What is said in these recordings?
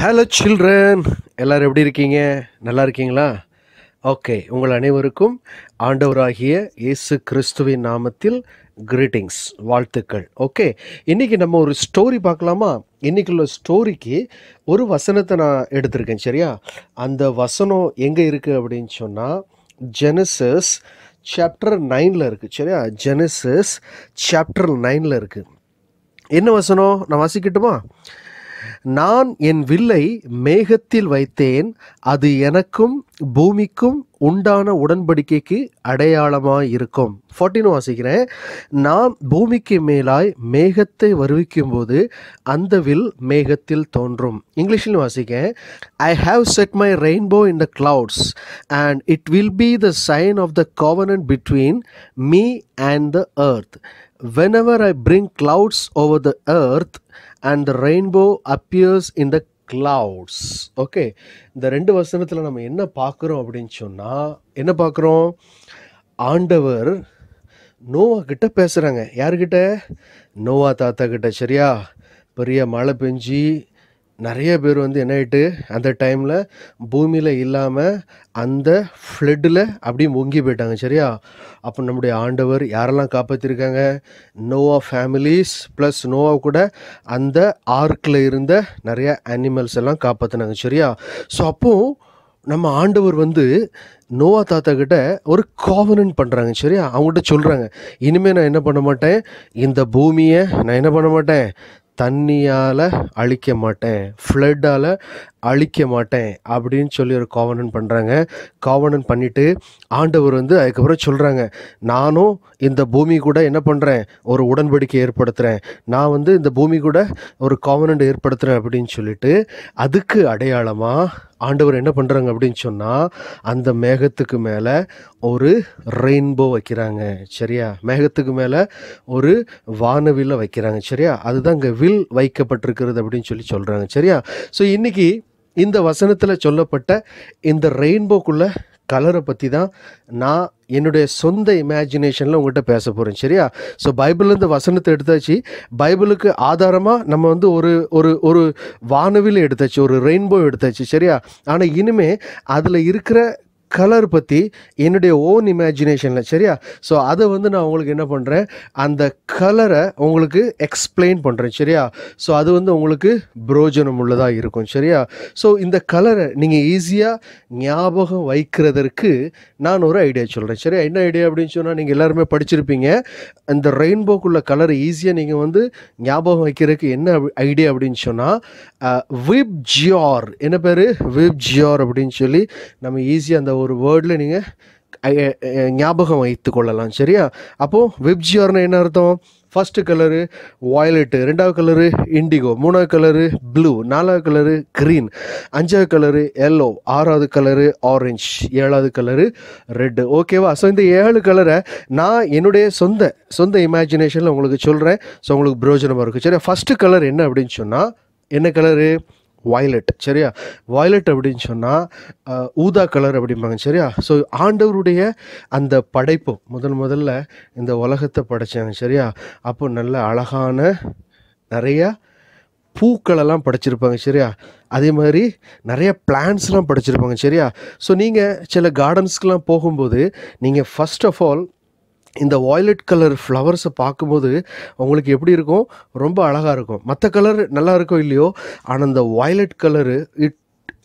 Hello children எல்லோரும் எப்படி இருக்கீங்க நல்லா இருக்கீங்களா ஓகே உங்கள் அனைவருக்கும் ஆண்டவராகிய இயேசு கிறிஸ்துவின் நாமத்தில் கிரீட்டிங்ஸ் வாழ்த்துக்கள் ஓகே இன்றைக்கி நம்ம ஒரு ஸ்டோரி பார்க்கலாமா உள்ள ஸ்டோரிக்கு ஒரு வசனத்தை நான் எடுத்திருக்கேன் சரியா அந்த வசனம் எங்கே இருக்குது அப்படின்னு சொன்னால் ஜெனசஸ் சாப்டர் நைனில் இருக்குது சரியா ஜெனசஸ் சாப்டர் நைனில் இருக்குது என்ன வசனம் நான் வாசிக்கட்டுமா நான் என் வில்லை மேகத்தில் வைத்தேன் அது எனக்கும் பூமிக்கும் உண்டான உடன்படிக்கைக்கு அடையாளமாக இருக்கும் ஃபார்ட்டின் வாசிக்கிறேன் நான் பூமிக்கு மேலாய் மேகத்தை வருவிக்கும் போது அந்த வில் மேகத்தில் தோன்றும் இங்கிலீஷில் வாசிக்க I have set my rainbow in the clouds and it will be the sign of the covenant between me and the earth Whenever I bring clouds over the earth and the rainbow appears in the clouds. Okay இந்த ரெண்டு வசனத்தில் நம்ம என்ன பார்க்குறோம் அப்படின்னு சொன்னால் என்ன பார்க்குறோம் ஆண்டவர் நோவா கிட்ட பேசுகிறாங்க யார்கிட்ட நோவா தாத்தா கிட்ட சரியா பெரிய மழை பெஞ்சு நிறைய பேர் வந்து என்ன ஆகிட்டு அந்த டைமில் பூமியில் இல்லாமல் அந்த ஃப்ளட்டில் அப்படியே முங்கி போயிட்டாங்க சரியா அப்போ நம்முடைய ஆண்டவர் யாரெல்லாம் காப்பாற்றிருக்காங்க நோவா ஃபேமிலிஸ் ப்ளஸ் நோவா கூட அந்த ஆர்க்கில் இருந்த நிறைய அனிமல்ஸ் எல்லாம் காப்பாற்றினாங்க சரியா ஸோ அப்போது நம்ம ஆண்டவர் வந்து நோவா தாத்தா கிட்ட ஒரு காவனன்ட் பண்ணுறாங்க சரியா அவங்ககிட்ட சொல்கிறாங்க இனிமேல் நான் என்ன பண்ண மாட்டேன் இந்த பூமியை நான் என்ன பண்ண மாட்டேன் தண்ணியால் அழிக்க மாட்டேன் ஃப்ளட்டால் அழிக்க மாட்டேன் அப்படின்னு சொல்லி ஒரு காவனன் பண்ணுறாங்க காவனன் பண்ணிவிட்டு ஆண்டவர் வந்து அதுக்கப்புறம் சொல்கிறாங்க நானும் இந்த பூமி கூட என்ன பண்ணுறேன் ஒரு உடன்படிக்கை ஏற்படுத்துகிறேன் நான் வந்து இந்த பூமி கூட ஒரு காவனண்ட் ஏற்படுத்துகிறேன் அப்படின்னு சொல்லிட்டு அதுக்கு அடையாளமாக ஆண்டவர் என்ன பண்ணுறாங்க அப்படின்னு சொன்னால் அந்த மேகத்துக்கு மேலே ஒரு ரெயின்போ வைக்கிறாங்க சரியா மேகத்துக்கு மேலே ஒரு வானவில்லை வைக்கிறாங்க சரியா அதுதான் இங்கே வில் வைக்கப்பட்டிருக்கிறது அப்படின்னு சொல்லி சொல்கிறாங்க சரியா ஸோ இன்றைக்கி இந்த வசனத்தில் சொல்லப்பட்ட இந்த ரெயின்போக்குள்ளே கலரை பற்றி தான் நான் என்னுடைய சொந்த இமேஜினேஷனில் உங்கள்கிட்ட பேச போகிறேன் சரியா ஸோ பைபிள்லேருந்து வசனத்தை எடுத்தாச்சு பைபிளுக்கு ஆதாரமாக நம்ம வந்து ஒரு ஒரு ஒரு வானவில் எடுத்தாச்சு ஒரு ரெயின்போ எடுத்தாச்சு சரியா ஆனால் இனிமேல் அதில் இருக்கிற கலர் பற்றி என்னுடைய ஓன் இமேஜினேஷனில் சரியா ஸோ அதை வந்து நான் உங்களுக்கு என்ன பண்ணுறேன் அந்த கலரை உங்களுக்கு எக்ஸ்பிளைன் பண்ணுறேன் சரியா ஸோ அது வந்து உங்களுக்கு புரோஜனம் உள்ளதாக இருக்கும் சரியா ஸோ இந்த கலரை நீங்கள் ஈஸியாக ஞாபகம் வைக்கிறதற்கு நான் ஒரு ஐடியா சொல்கிறேன் சரியா என்ன ஐடியா அப்படின்னு சொன்னால் நீங்கள் எல்லாருமே படிச்சிருப்பீங்க இந்த ரெயின்போக்குள்ள கலரை ஈஸியாக நீங்கள் வந்து ஞாபகம் வைக்கிறதுக்கு என்ன ஐடியா அப்படின்னு சொன்னால் விப் ஜியார் என்ன பேர் விப் ஜியார் அப்படின்னு சொல்லி நம்ம ஈஸியாக அந்த ஒரு வேர்டில் நீங்கள் ஞாபகம் வைத்து கொள்ளலாம் சரியா அப்போது விப்ஜியார்னு என்ன அர்த்தம் ஃபஸ்ட்டு கலரு வாய்லெட்டு ரெண்டாவது கலரு இண்டிகோ மூணாவது கலரு ப்ளூ நாலாவது கலரு க்ரீன் அஞ்சாவது கலரு எல்லோ ஆறாவது கலரு ஆரஞ்ச் ஏழாவது கலரு ரெட்டு ஓகேவா ஸோ இந்த ஏழு கலரை நான் என்னுடைய சொந்த சொந்த இமேஜினேஷனில் உங்களுக்கு சொல்கிறேன் ஸோ உங்களுக்கு பிரோஜனமாக இருக்கும் சரி ஃபஸ்ட்டு கலர் என்ன அப்படின்னு சொன்னால் என்ன கலரு வாய்லெட் சரியா வாய்லெட் அப்படின்னு சொன்னால் ஊதா கலர் அப்படிம்பாங்க சரியா ஸோ ஆண்டவருடைய அந்த படைப்பு முதல் முதல்ல இந்த உலகத்தை படைச்சாங்க சரியா அப்போ நல்ல அழகான நிறையா பூக்களெல்லாம் படைச்சிருப்பாங்க சரியா அதே மாதிரி நிறைய பிளான்ஸ்லாம் படைச்சிருப்பாங்க சரியா ஸோ நீங்கள் சில கார்டன்ஸ்க்கெலாம் போகும்போது நீங்கள் ஃபஸ்ட் ஆஃப் ஆல் இந்த வாய்லெட் கலர் ஃப்ளவர்ஸை பார்க்கும்போது உங்களுக்கு எப்படி இருக்கும் ரொம்ப அழகாக இருக்கும் மற்ற கலர் நல்லா இருக்கோ இல்லையோ ஆனால் இந்த வாய்லெட் கலரு இட்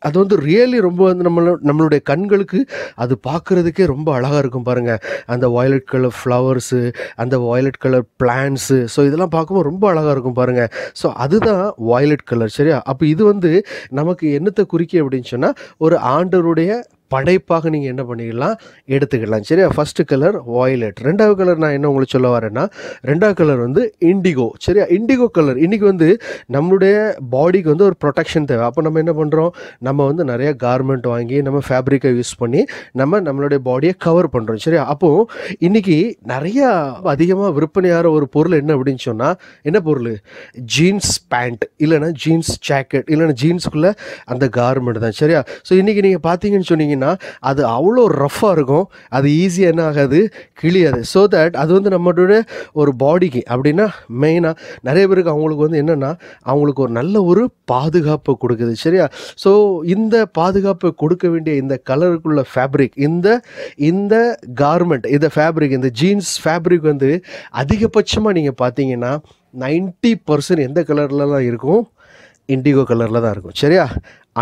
அது வந்து ரியலி ரொம்ப வந்து நம்மள நம்மளுடைய கண்களுக்கு அது பார்க்குறதுக்கே ரொம்ப அழகாக இருக்கும் பாருங்கள் அந்த வாய்லெட் கலர் ஃப்ளவர்ஸு அந்த வாய்லெட் கலர் பிளான்ஸு ஸோ இதெல்லாம் பார்க்கும்போது ரொம்ப அழகாக இருக்கும் பாருங்கள் ஸோ அதுதான் வாய்லெட் கலர் சரியா அப்போ இது வந்து நமக்கு என்னத்தை குறிக்க அப்படின்னு சொன்னால் ஒரு ஆண்டருடைய படைப்பாக நீங்கள் என்ன பண்ணிக்கலாம் எடுத்துக்கலாம் சரியா ஃபஸ்ட்டு கலர் வாய்லெட் ரெண்டாவது கலர் நான் என்ன உங்களுக்கு சொல்ல வரேன்னா ரெண்டாவது கலர் வந்து இண்டிகோ சரியா இண்டிகோ கலர் இன்றைக்கி வந்து நம்மளுடைய பாடிக்கு வந்து ஒரு ப்ரொடெக்ஷன் தேவை அப்போ நம்ம என்ன பண்ணுறோம் நம்ம வந்து நிறையா கார்மெண்ட் வாங்கி நம்ம ஃபேப்ரிக்கை யூஸ் பண்ணி நம்ம நம்மளுடைய பாடியை கவர் பண்ணுறோம் சரியா அப்போது இன்றைக்கி நிறையா அதிகமாக விற்பனையாகிற ஒரு பொருள் என்ன அப்படின்னு சொன்னால் என்ன பொருள் ஜீன்ஸ் பேண்ட் இல்லைன்னா ஜீன்ஸ் ஜாக்கெட் இல்லைன்னா ஜீன்ஸ்குள்ளே அந்த கார்மெண்ட் தான் சரியா ஸோ இன்றைக்கி நீங்கள் பார்த்தீங்கன்னு சொன்னீங்க பார்த்தீங்கன்னா அது அவ்வளோ ரஃப்பாக இருக்கும் அது ஈஸியாக என்ன ஆகாது கிளியாது ஸோ தட் அது வந்து நம்மளோட ஒரு பாடிக்கு அப்படின்னா மெயினாக நிறைய பேருக்கு அவங்களுக்கு வந்து என்னென்னா அவங்களுக்கு ஒரு நல்ல ஒரு பாதுகாப்பு கொடுக்குது சரியா ஸோ இந்த பாதுகாப்பு கொடுக்க வேண்டிய இந்த கலருக்குள்ள ஃபேப்ரிக் இந்த இந்த கார்மெண்ட் இந்த ஃபேப்ரிக் இந்த ஜீன்ஸ் ஃபேப்ரிக் வந்து அதிகபட்சமாக நீங்கள் பார்த்தீங்கன்னா நைன்ட்டி பர்சன்ட் எந்த கலர்லலாம் இருக்கும் இண்டிகோ கலரில் தான் இருக்கும் சரியா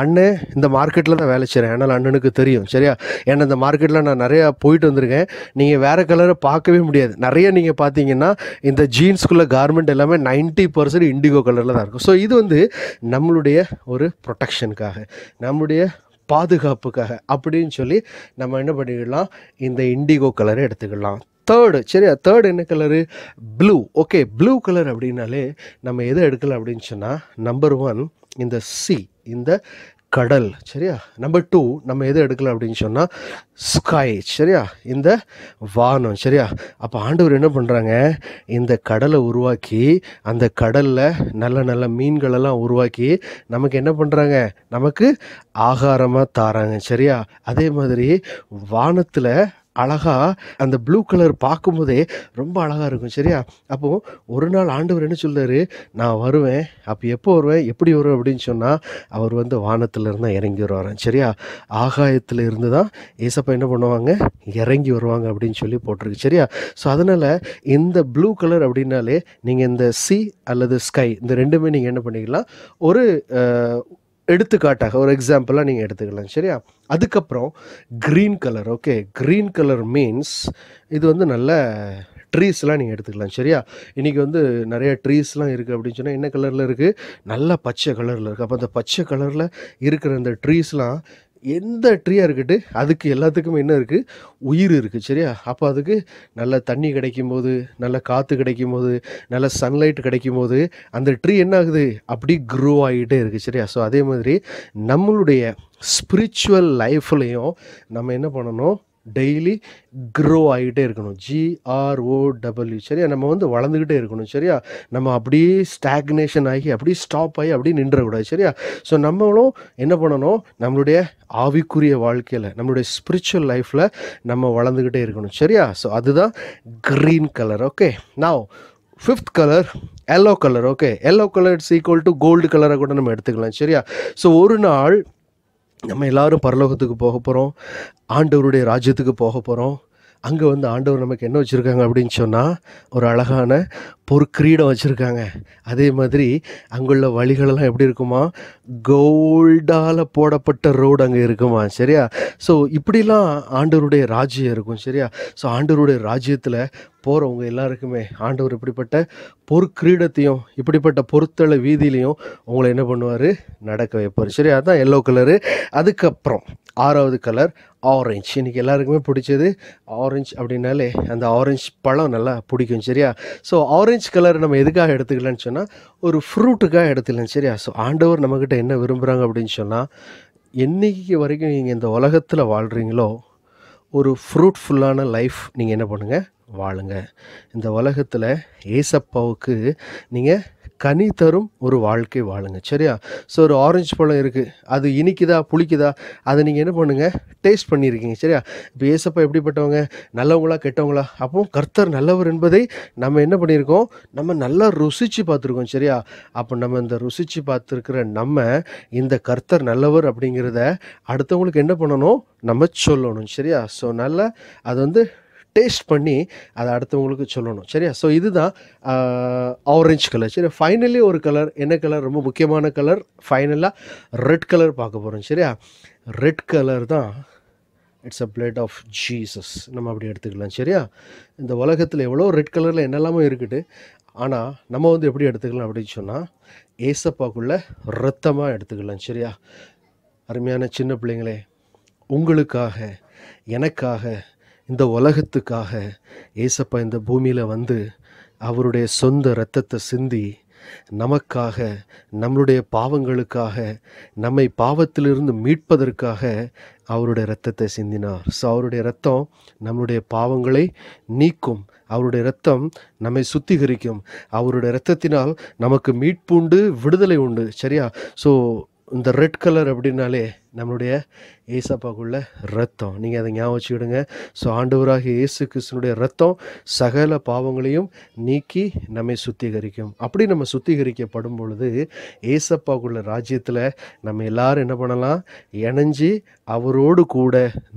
அண்ணன் இந்த மார்க்கெட்டில் தான் வேலை செய்கிறேன் ஆனால் அண்ணனுக்கு தெரியும் சரியா ஏன்னா இந்த மார்க்கெட்டில் நான் நிறையா போயிட்டு வந்திருக்கேன் நீங்கள் வேறு கலரை பார்க்கவே முடியாது நிறைய நீங்கள் பார்த்தீங்கன்னா இந்த ஜீன்ஸ்குள்ளே கார்மெண்ட் எல்லாமே நைன்ட்டி பர்சன்ட் இண்டிகோ கலரில் தான் இருக்கும் ஸோ இது வந்து நம்மளுடைய ஒரு ப்ரொடெக்ஷனுக்காக நம்முடைய பாதுகாப்புக்காக அப்படின்னு சொல்லி நம்ம என்ன பண்ணிக்கலாம் இந்த இண்டிகோ கலரை எடுத்துக்கலாம் தேர்டு சரியா தேர்டு என்ன colour blue okay blue colour அப்படின்னாலே நம்ம எதை எடுக்கலாம் அப்படின்னு சொன்னால் நம்பர் ஒன் இந்த சி இந்த கடல் சரியா நம்பர் டூ நம்ம எதை எடுக்கலாம் அப்படின்னு சொன்னால் ஸ்கை சரியா இந்த வானம் சரியா அப்போ ஆண்டவர் என்ன பண்ணுறாங்க இந்த கடலை உருவாக்கி அந்த கடலில் நல்ல நல்ல மீன்களெல்லாம் உருவாக்கி நமக்கு என்ன பண்ணுறாங்க நமக்கு ஆகாரமாக தாராங்க சரியா அதே மாதிரி வானத்தில் அழகாக அந்த ப்ளூ கலர் பார்க்கும்போதே ரொம்ப அழகாக இருக்கும் சரியா அப்போது ஒரு நாள் ஆண்டவர் என்ன சொல்கிறாரு நான் வருவேன் அப்போ எப்போ வருவேன் எப்படி வருவேன் அப்படின்னு சொன்னால் அவர் வந்து வானத்தில் இருந்தால் இறங்கி வருவாராம் சரியா ஆகாயத்தில் இருந்து தான் ஏசப்பா என்ன பண்ணுவாங்க இறங்கி வருவாங்க அப்படின்னு சொல்லி போட்டிருக்கு சரியா ஸோ அதனால் இந்த ப்ளூ கலர் அப்படின்னாலே நீங்கள் இந்த சி அல்லது ஸ்கை இந்த ரெண்டுமே நீங்கள் என்ன பண்ணிக்கலாம் ஒரு எடுத்துக்காட்டாக ஒரு எக்ஸாம்பிளாக நீங்கள் எடுத்துக்கலாம் சரியா அதுக்கப்புறம் green colour okay green colour means இது வந்து நல்ல ட்ரீஸ்லாம் நீங்கள் எடுத்துக்கலாம் சரியா இன்றைக்கி வந்து நிறைய ட்ரீஸ்லாம் இருக்குது அப்படின்னு சொன்னால் என்ன கலரில் இருக்குது நல்ல பச்சை கலரில் இருக்குது அப்போ அந்த பச்சை கலரில் இருக்கிற அந்த ட்ரீஸ்லாம் எந்த ட்ரீயாக இருக்கட்டும் அதுக்கு எல்லாத்துக்கும் என்ன இருக்குது உயிர் இருக்குது சரியா அப்போ அதுக்கு நல்ல தண்ணி கிடைக்கும் போது நல்ல காற்று கிடைக்கும் போது நல்ல சன்லைட் கிடைக்கும் போது அந்த ட்ரீ என்ன ஆகுது அப்படி க்ரோ ஆகிட்டே இருக்குது சரியா ஸோ அதே மாதிரி நம்மளுடைய ஸ்பிரிச்சுவல் லைஃப்லேயும் நம்ம என்ன பண்ணணும் டெய்லி க்ரோ ஆகிட்டே இருக்கணும் ஜிஆர்ஓடபிள்யூ சரியா நம்ம வந்து வளர்ந்துக்கிட்டே இருக்கணும் சரியா நம்ம அப்படியே ஸ்டாக்னேஷன் ஆகி அப்படியே ஸ்டாப் ஆகி அப்படியே நின்றக்கூடாது சரியா ஸோ நம்மளும் என்ன பண்ணணும் நம்மளுடைய ஆவிக்குரிய வாழ்க்கையில் நம்மளுடைய ஸ்பிரிச்சுவல் லைஃப்பில் நம்ம வளர்ந்துக்கிட்டே இருக்கணும் சரியா ஸோ அதுதான் க்ரீன் கலர் ஓகே நான் fifth colour yellow colour okay yellow colour it's equal to gold கலரை கூட நம்ம எடுத்துக்கலாம் சரியா ஸோ ஒரு நாள் நம்ம எல்லோரும் பரலோகத்துக்கு போக போகிறோம் ஆண்டவருடைய ராஜ்யத்துக்கு போக போகிறோம் அங்கே வந்து ஆண்டவர் நமக்கு என்ன வச்சுருக்காங்க அப்படின்னு சொன்னால் ஒரு அழகான பொற்கிரீடம் வச்சுருக்காங்க அதே மாதிரி அங்குள்ள வழிகளெல்லாம் எப்படி இருக்குமா கோல்டால் போடப்பட்ட ரோடு அங்கே இருக்குமா சரியா ஸோ இப்படிலாம் ஆண்டவருடைய ராஜ்யம் இருக்கும் சரியா ஸோ ஆண்டவருடைய ராஜ்யத்தில் போகிறவங்க எல்லாருக்குமே ஆண்டவர் இப்படிப்பட்ட பொற்கிரீடத்தையும் இப்படிப்பட்ட பொருத்தளை வீதியிலையும் உங்களை என்ன பண்ணுவார் நடக்க வைப்பார் சரி அதான் எல்லோ கலரு அதுக்கப்புறம் ஆறாவது கலர் ஆரஞ்சு இன்றைக்கி எல்லாருக்குமே பிடிச்சது ஆரஞ்சு அப்படின்னாலே அந்த ஆரஞ்சு பழம் நல்லா பிடிக்கும் சரியா ஸோ ஆரஞ்சு ஆரஞ்ச் கலர் நம்ம எதுக்காக எடுத்துக்கலன்னு சொன்னால் ஒரு ஃப்ரூட்டுக்காக எடுத்துக்கலாம் சரியா ஸோ ஆண்டவர் நம்மக்கிட்ட என்ன விரும்புகிறாங்க அப்படின்னு சொன்னால் என்றைக்கு வரைக்கும் நீங்கள் இந்த உலகத்தில் வாழ்கிறீங்களோ ஒரு ஃப்ரூட்ஃபுல்லான லைஃப் நீங்கள் என்ன பண்ணுங்கள் வாழுங்க இந்த உலகத்தில் ஏசப்பாவுக்கு நீங்கள் கனி தரும் ஒரு வாழ்க்கை வாழுங்க சரியா ஸோ ஒரு ஆரஞ்சு பழம் இருக்குது அது இனிக்குதா புளிக்குதா அதை நீங்கள் என்ன பண்ணுங்கள் டேஸ்ட் பண்ணியிருக்கீங்க சரியா இப்போ ஏசப்பா எப்படிப்பட்டவங்க நல்லவங்களா கெட்டவங்களா அப்போ கர்த்தர் நல்லவர் என்பதை நம்ம என்ன பண்ணியிருக்கோம் நம்ம நல்லா ருசித்து பார்த்துருக்கோம் சரியா அப்போ நம்ம இந்த ருசித்து பார்த்துருக்கிற நம்ம இந்த கர்த்தர் நல்லவர் அப்படிங்கிறத அடுத்தவங்களுக்கு என்ன பண்ணணும் நம்ம சொல்லணும் சரியா ஸோ நல்லா அது வந்து டேஸ்ட் பண்ணி அதை அடுத்தவங்களுக்கு சொல்லணும் சரியா ஸோ இதுதான் ஆரஞ்சு கலர் சரி ஃபைனலி ஒரு கலர் என்ன கலர் ரொம்ப முக்கியமான கலர் ஃபைனலாக ரெட் கலர் பார்க்க போகிறோம் சரியா ரெட் கலர் தான் it's a blood of Jesus நம்ம அப்படி எடுத்துக்கலாம் சரியா இந்த உலகத்தில் எவ்வளோ ரெட் கலரில் என்னெல்லாமோ இருக்குது ஆனால் நம்ம வந்து எப்படி எடுத்துக்கலாம் அப்படின்னு சொன்னால் ஏசப்பாக்குள்ளே ரத்தமாக எடுத்துக்கலாம் சரியா அருமையான சின்ன பிள்ளைங்களே உங்களுக்காக எனக்காக இந்த உலகத்துக்காக ஏசப்பா இந்த பூமியில் வந்து அவருடைய சொந்த இரத்தத்தை சிந்தி நமக்காக நம்மளுடைய பாவங்களுக்காக நம்மை பாவத்திலிருந்து மீட்பதற்காக அவருடைய இரத்தத்தை சிந்தினார் ஸோ அவருடைய ரத்தம் நம்மளுடைய பாவங்களை நீக்கும் அவருடைய ரத்தம் நம்மை சுத்திகரிக்கும் அவருடைய ரத்தத்தினால் நமக்கு உண்டு விடுதலை உண்டு சரியா ஸோ இந்த ரெட் கலர் அப்படின்னாலே நம்மளுடைய ஏசப்பாக்குள்ள ரத்தம் நீங்கள் அதை ஞாபகம் வச்சுக்கிடுங்க ஸோ ஆண்டவராக இயேசு கிருஷ்ணனுடைய ரத்தம் சகல பாவங்களையும் நீக்கி நம்மை சுத்திகரிக்கும் அப்படி நம்ம சுத்திகரிக்கப்படும் பொழுது ஏசப்பாக்குள்ள ராஜ்யத்தில் நம்ம எல்லாரும் என்ன பண்ணலாம் இணைஞ்சு அவரோடு கூட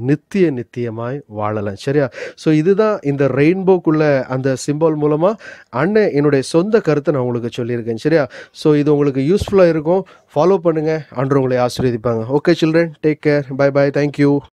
நித்திய நித்தியமாய் வாழலாம் சரியா ஸோ இதுதான் இந்த ரெயின்போக்குள்ள அந்த சிம்பல் மூலமாக அண்ணன் என்னுடைய சொந்த கருத்தை நான் உங்களுக்கு சொல்லியிருக்கேன் சரியா ஸோ இது உங்களுக்கு யூஸ்ஃபுல்லாக இருக்கும் ஃபாலோ பண்ணுங்கள் அன்று உங்களை ஆசீர்வதிப்பாங்க okay children take care bye bye thank you